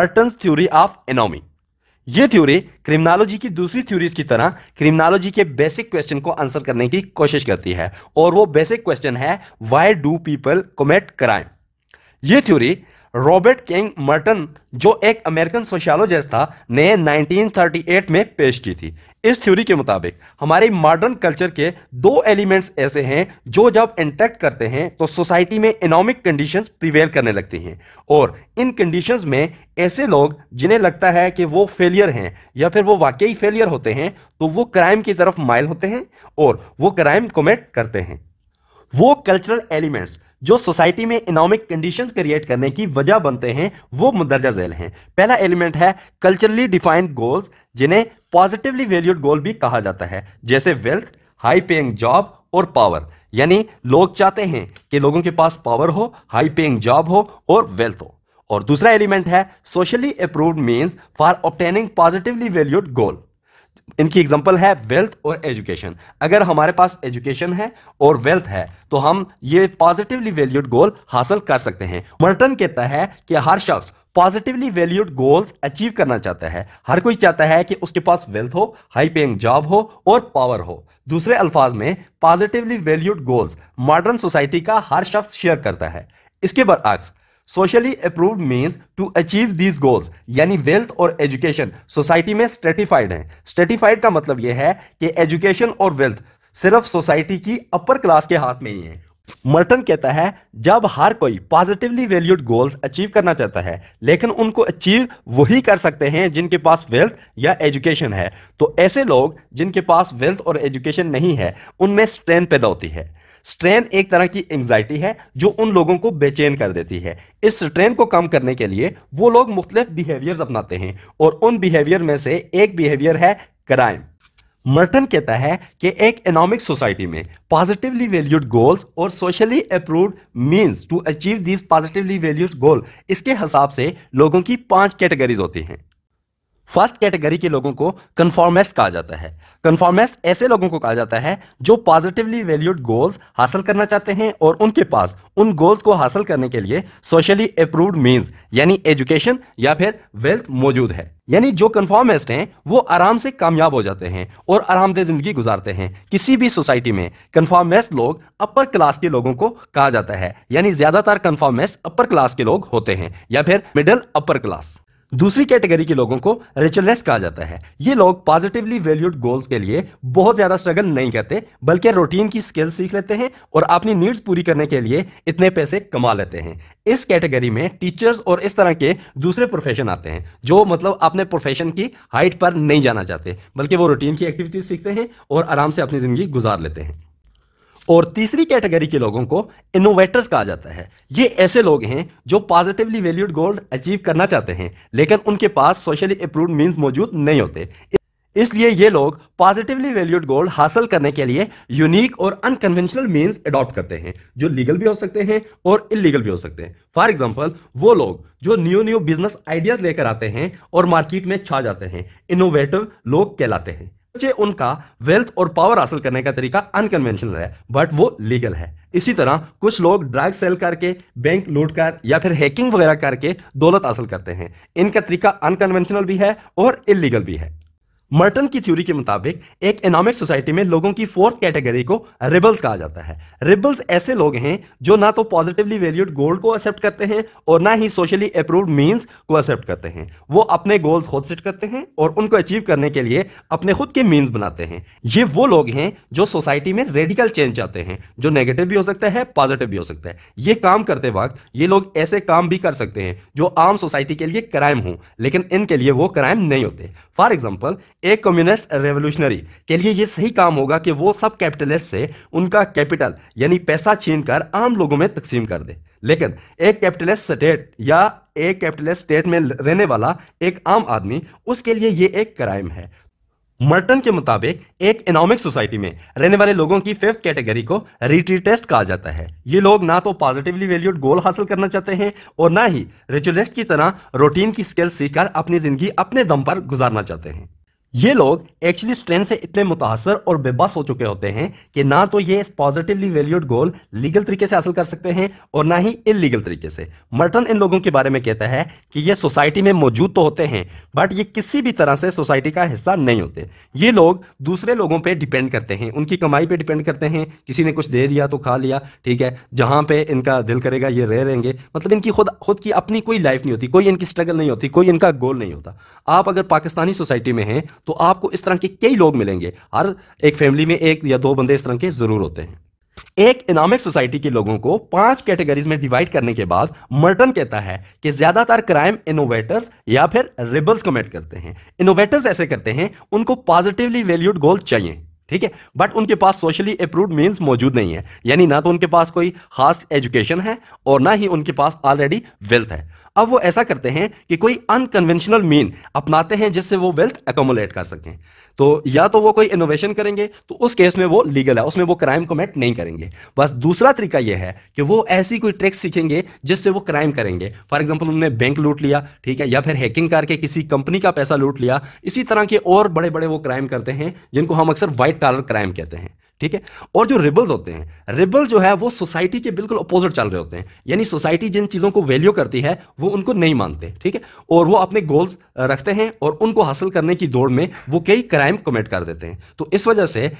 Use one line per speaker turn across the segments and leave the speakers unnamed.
Burton's theory of anomie ये theory criminology की दूसरी थ्योरीज की तरह क्रिमिनोलॉजी के बेसिक क्वेश्चन को आंसर करने की कोशिश करती है और वो बेसिक क्वेश्चन है why do people commit crime ये थ्योरी रॉबर्ट किंग मर्टन जो एक अमेरिकन सोशियोलॉजिस्ट था ने 1938 में पेश की थी इस थ्योरी के मुताबिक हमारे मॉडर्न कल्चर के दो एलिमेंट्स ऐसे हैं जो जब इंटरेक्ट करते हैं तो सोसाइटी में इनॉमिक कंडीशंस प्रिवेल करने लगती हैं और इन कंडीशंस में ऐसे लोग जिन्हें लगता है कि वो फेलियर हैं या फिर वो वाकई फेलियर होते हैं तो वो क्राइम की तरफ माइल होते हैं और वो क्राइम कमेट करते हैं वो कल्चरल एलिमेंट्स जो सोसाइटी में इकोनॉमिक कंडीशंस क्रिएट करने की वजह बनते हैं वो मुंदरजा झेल हैं पहला एलिमेंट है कल्चरली डिफाइंड गोल्स जिन्हें पॉजिटिवली वैल्यूड गोल भी कहा जाता है जैसे वेल्थ हाई पेइंग जॉब और पावर यानी लोग चाहते हैं कि लोगों के पास पावर हो हाई पेइंग जॉब हो और वेल्थ हो और दूसरा एलिमेंट है socially approved means for obtaining positively valued goal इनकी एग्जांपल है वेल्थ और एजुकेशन अगर हमारे पास एजुकेशन है और वेल्थ है तो हम ये पॉजिटिवली वैल्यूड गोल हासिल कर सकते हैं मर्टन कहता है कि हर शख्स पॉजिटिवली वैल्यूड गोल्स अचीव करना चाहता है हर कोई चाहता है कि उसके पास वेल्थ हो हाई पेइंग जॉब हो और पावर हो दूसरे अल्फाज में positively valued goals modern society का हर शख्स शेयर करता है इसके बरअक्स socially approved means to achieve these goals यानी वेल्थ और एजुकेशन सोसाइटी में स्ट्रेटिफाइड है स्ट्रेटिफाइड का मतलब यह है कि एजुकेशन और वेल्थ सिर्फ सोसाइटी की अपर क्लास के हाथ में ही है मर्टन कहता है जब हर कोई पॉजिटिवली वैल्यूड गोल्स अचीव करना चाहता है लेकिन उनको अचीव वही कर सकते हैं जिनके पास वेल्थ या एजुकेशन है तो ऐसे लोग जिनके पास वेल्थ और एजुकेशन नहीं है उनमें स्ट्रेंथ पैदा होती है स्ट्रेन एक तरह की एंग्जाइटी है जो उन लोगों को बेचैन कर देती है इस स्ट्रेन को कम करने के लिए वो लोग मुख्तलिफ बिहेवियर्स अपनाते हैं और उन बिहेवियर में से एक बिहेवियर है क्राइम मर्टन कहता है कि एक इनॉमिक सोसाइटी में पॉजिटिवली वैल्यूड गोल्स और socially approved means to achieve these positively valued goal इसके हिसाब से लोगों की पांच कैटेगरीज होती हैं फर्स्ट कैटेगरी के लोगों को कन्फॉर्मेस्ट कहा जाता है कन्फॉर्मेस्ट ऐसे लोगों को कहा जाता है जो पॉजिटिवली वैल्यूड गोल्स हासिल करना चाहते हैं और उनके पास उन गोल्स को हासिल करने के लिए सोशली अप्रूव्ड मीन्स यानी एजुकेशन या फिर वेल्थ मौजूद है यानी जो कन्फॉर्मेस्ट हैं वो आराम से कामयाब हो जाते हैं और आरामदेह जिंदगी गुजारते हैं किसी भी सोसाइटी में कन्फॉर्मेस्ट लोग अपर क्लास के लोगों को कहा जाता है यानी ज्यादातर कन्फॉर्मेस्ट अपर क्लास के लोग होते हैं या फिर मिडिल अपर क्लास दूसरी कैटेगरी के लोगों को रिचुअलिस्ट कहा जाता है ये लोग पॉजिटिवली वैल्यूड गोल्स के लिए बहुत ज़्यादा स्ट्रगल नहीं करते बल्कि रूटीन की स्किल सीख लेते हैं और अपनी नीड्स पूरी करने के लिए इतने पैसे कमा लेते हैं इस कैटेगरी में टीचर्स और इस तरह के दूसरे प्रोफेशन आते हैं जो मतलब अपने प्रोफेशन की हाइट पर नहीं जाना चाहते बल्कि वो रूटीन की एक्टिविटीज सीखते हैं और आराम से अपनी ज़िंदगी गुजार लेते हैं और तीसरी कैटेगरी के लोगों को इनोवेटर्स कहा जाता है ये ऐसे लोग हैं जो पॉजिटिवली वैल्यूड गोल्ड अचीव करना चाहते हैं लेकिन उनके पास सोशली अप्रूव मीन्स मौजूद नहीं होते इसलिए ये लोग पॉजिटिवली वैल्यूड गोल्ड हासिल करने के लिए यूनिक और अनकन्वेंशनल मीन्स अडॉप्ट करते हैं जो लीगल भी हो सकते हैं और इलीगल भी हो सकते हैं फॉर एग्जाम्पल वो लोग जो न्यू न्यू बिजनेस आइडियाज लेकर आते हैं और मार्केट में छा जाते हैं इनोवेटिव लोग कहलाते हैं बच्चे उनका वेल्थ और पावर हासिल करने का तरीका अनकन्वेंशनल है बट वो लीगल है इसी तरह कुछ लोग ड्रग सेल करके बैंक लूट कर या फिर हैकिंग वगैरह करके दौलत हासिल करते हैं इनका तरीका अनकन्वेंशनल भी है और इलीगल भी है मर्टन की थ्योरी के मुताबिक एक इनॉमिक सोसाइटी में लोगों की फोर्थ कैटेगरी को रिबल्स कहा जाता है रिबल्स ऐसे लोग हैं जो ना तो पॉजिटिवली वैल्यूड गोल्ड को एक्सेप्ट करते हैं और ना ही सोशली अप्रूव्ड मीन्स को एक्सेप्ट करते हैं वो अपने गोल्स खुद सेट करते हैं और उनको अचीव करने के लिए अपने खुद के मीन्स बनाते हैं ये वो लोग हैं जो सोसाइटी में रेडिकल चेंज चाहते हैं जो नेगेटिव भी हो सकता है पॉजिटिव भी हो सकता है ये काम करते वक्त ये लोग ऐसे काम भी कर सकते हैं जो आम सोसाइटी के लिए क्राइम हो लेकिन इनके लिए वो क्राइम नहीं होते फॉर एग्जाम्पल एक कम्युनिस्ट रेवोल्यूशनरी के लिए ये सही काम होगा कि वो सब कैपिटलिस्ट से उनका कैपिटल यानी पैसा छीन कर आम लोगों में तकसीम कर दे लेकिन एक कैपिटलिस्ट स्टेट या एक कैपिटलिस्ट स्टेट में रहने वाला एक आम आदमी उसके लिए ये एक क्राइम है मर्टन के मुताबिक एक इनॉमिक सोसाइटी में रहने वाले लोगों की फिफ्थ कैटेगरी को रिट्रीटेस्ट कहा जाता है ये लोग ना तो पॉजिटिवली वैल्यूड गोल हासिल करना चाहते हैं और ना ही रिचुलिस्ट की तरह रूटीन की स्किल सीखकर अपनी जिंदगी अपने दम पर गुजारना चाहते हैं ये लोग एक्चुअली इस ट्रेन से इतने मुतासर और बेबस हो चुके होते हैं कि ना तो ये पॉजिटिवली वैल्यूड गोल लीगल तरीके से हासिल कर सकते हैं और ना ही इलीगल तरीके से मर्टन इन लोगों के बारे में कहता है कि ये सोसाइटी में मौजूद तो होते हैं बट ये किसी भी तरह से सोसाइटी का हिस्सा नहीं होते ये लोग दूसरे लोगों पर डिपेंड करते हैं उनकी कमाई पर डिपेंड करते हैं किसी ने कुछ दे दिया तो खा लिया ठीक है जहाँ पर इनका दिल करेगा ये रह रहेंगे मतलब इनकी खुद खुद की अपनी कोई लाइफ नहीं होती कोई इनकी स्ट्रगल नहीं होती कोई इनका गोल नहीं होता आप अगर पाकिस्तानी सोसाइटी में हैं तो आपको इस तरह के कई लोग मिलेंगे हर एक फैमिली में एक या दो बंदे इस तरह के जरूर होते हैं एक इनामिक सोसाइटी के लोगों को पांच कैटेगरीज में डिवाइड करने के बाद मर्टन कहता है कि ज्यादातर क्राइम इनोवेटर्स या फिर रिबल्स कमेट करते हैं इनोवेटर्स ऐसे करते हैं उनको पॉजिटिवली वैल्यूड गोल चाहिए ठीक है बट उनके पास सोशली अप्रूव मीन्स मौजूद नहीं है यानी ना तो उनके पास कोई खास एजुकेशन है और ना ही उनके पास ऑलरेडी वेल्थ है अब वो ऐसा करते हैं कि कोई अनकन्वेंशनल मीन अपनाते हैं जिससे वो वेल्थ एकोमोलेट कर सकें तो या तो वो कोई इनोवेशन करेंगे तो उस केस में वो लीगल है उसमें वो क्राइम कमेट नहीं करेंगे बस दूसरा तरीका यह है कि वो ऐसी कोई ट्रिक्स सीखेंगे जिससे वो क्राइम करेंगे फॉर एग्जाम्पल उन्होंने बैंक लूट लिया ठीक है या फिर हैकिंग करके किसी कंपनी का पैसा लूट लिया इसी तरह के और बड़े बड़े वो क्राइम करते हैं जिनको हम अक्सर वाइट वाइट कॉलर क्राइम कहते हैं ठीक है और जो रिबल्स होते हैं रिबल जो है वो सोसाइटी के बिल्कुल अपोजिट चल रहे होते हैं यानी सोसाइटी जिन चीज़ों को वैल्यू करती है वो उनको नहीं मानते ठीक है और वो अपने गोल्स रखते हैं और उनको हासिल करने की दौड़ में वो कई क्राइम कमिट कर देते हैं तो इस वजह से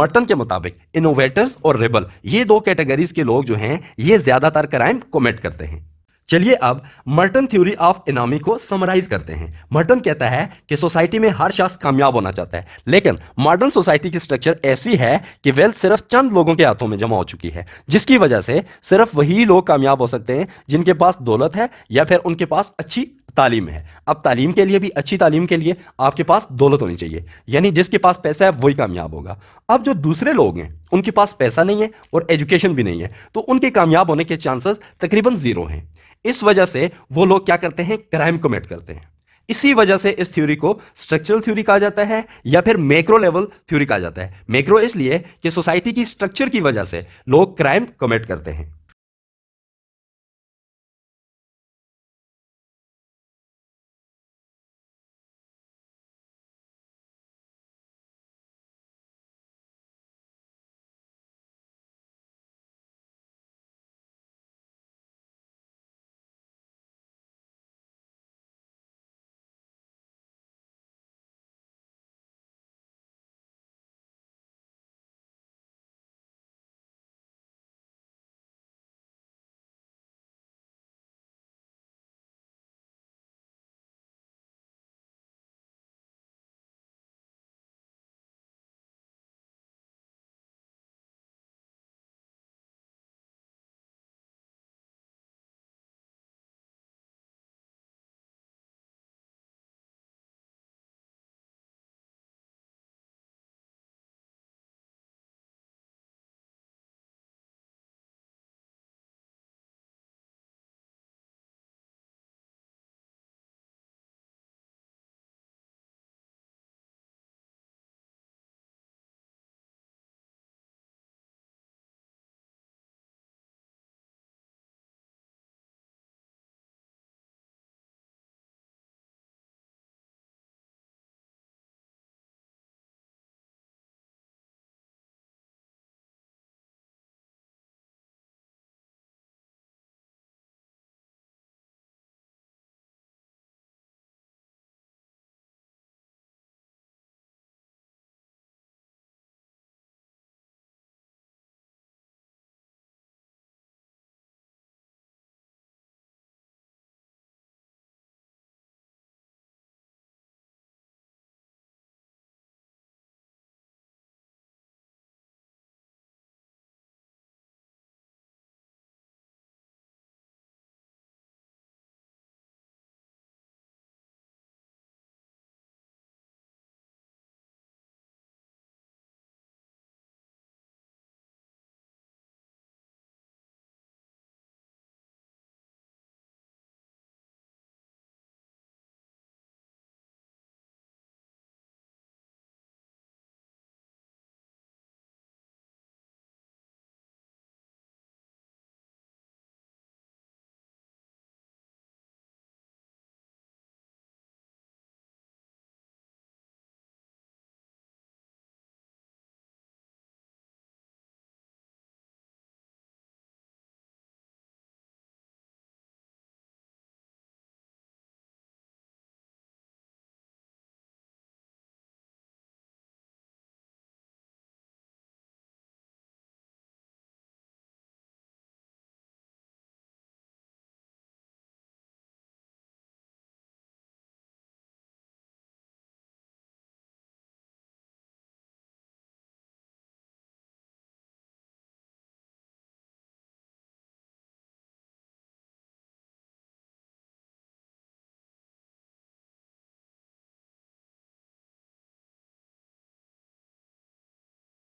मर्टन के मुताबिक इनोवेटर्स और रिबल ये दो कैटेगरीज के लोग जो हैं ये ज़्यादातर क्राइम कमिट करते हैं चलिए अब मर्टन थ्योरी ऑफ इनामी को समराइज करते हैं मर्टन कहता है कि सोसाइटी में हर शख्स कामयाब होना चाहता है लेकिन मॉडर्न सोसाइटी की स्ट्रक्चर ऐसी है कि वेल्थ सिर्फ चंद लोगों के हाथों में जमा हो चुकी है जिसकी वजह से सिर्फ वही लोग कामयाब हो सकते हैं जिनके पास दौलत है या फिर उनके पास अच्छी तालीम है अब तालीम के लिए भी अच्छी तालीम के लिए आपके पास दौलत होनी चाहिए यानी जिसके पास पैसा है वही कामयाब होगा अब जो दूसरे लोग हैं उनके पास पैसा नहीं है और एजुकेशन भी नहीं है तो उनके कामयाब होने के चांसेस तकरीबन ज़ीरो हैं इस वजह से वो लोग क्या करते हैं क्राइम कमिट करते हैं इसी वजह से इस थ्योरी को स्ट्रक्चरल थ्योरी कहा जाता है या फिर मैक्रो लेवल थ्योरी कहा जाता है मैक्रो इसलिए कि सोसाइटी की स्ट्रक्चर की वजह से लोग क्राइम कमिट करते हैं